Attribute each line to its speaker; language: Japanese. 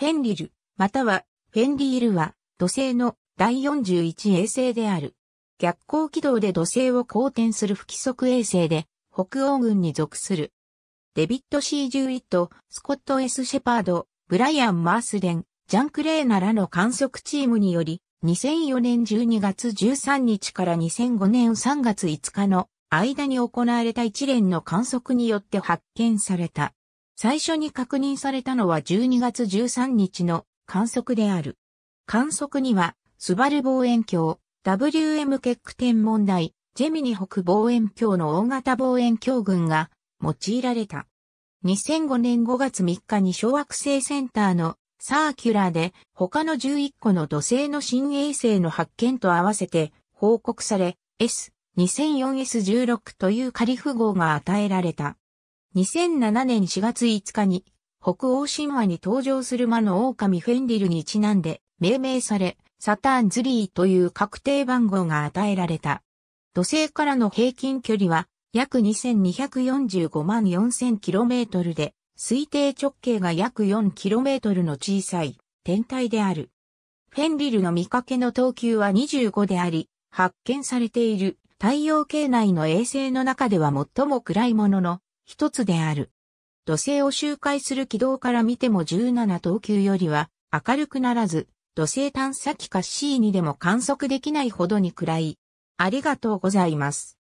Speaker 1: フェンリル、またはフェンリールは土星の第41
Speaker 2: 衛星である。逆行軌道で土星を公転する不規則衛星で北欧軍に属する。デビッド・シー・ジュイット、スコット・ S・ シェパード、ブライアン・マースデン、ジャン・クレーナらの観測チームにより、2004年12月13日から2005年3月5日の間に行われた一連の観測によって発見された。最初に確認されたのは12月13日の観測である。観測には、スバル望遠鏡、WM 結区天文台、ジェミニ北望遠鏡の大型望遠鏡群が用いられた。2005年5月3日に小惑星センターのサーキュラーで他の11個の土星の新衛星の発見と合わせて報告され S2004S16 という仮フ号が与えられた。2007年4月5日に、北欧神話に登場する魔の狼フェンリルにちなんで命名され、サターンズリーという確定番号が与えられた。土星からの平均距離は約2245万 4000km で、推定直径が約 4km の小さい天体である。フェンリルの見かけの等級は25であり、発見されている太陽系内の衛星の中では最も暗いものの、一つである。土星を周回する軌道から見ても17等級よりは明るくならず、土星探査機か C にでも観測できな
Speaker 1: いほどに暗い。ありがとうございます。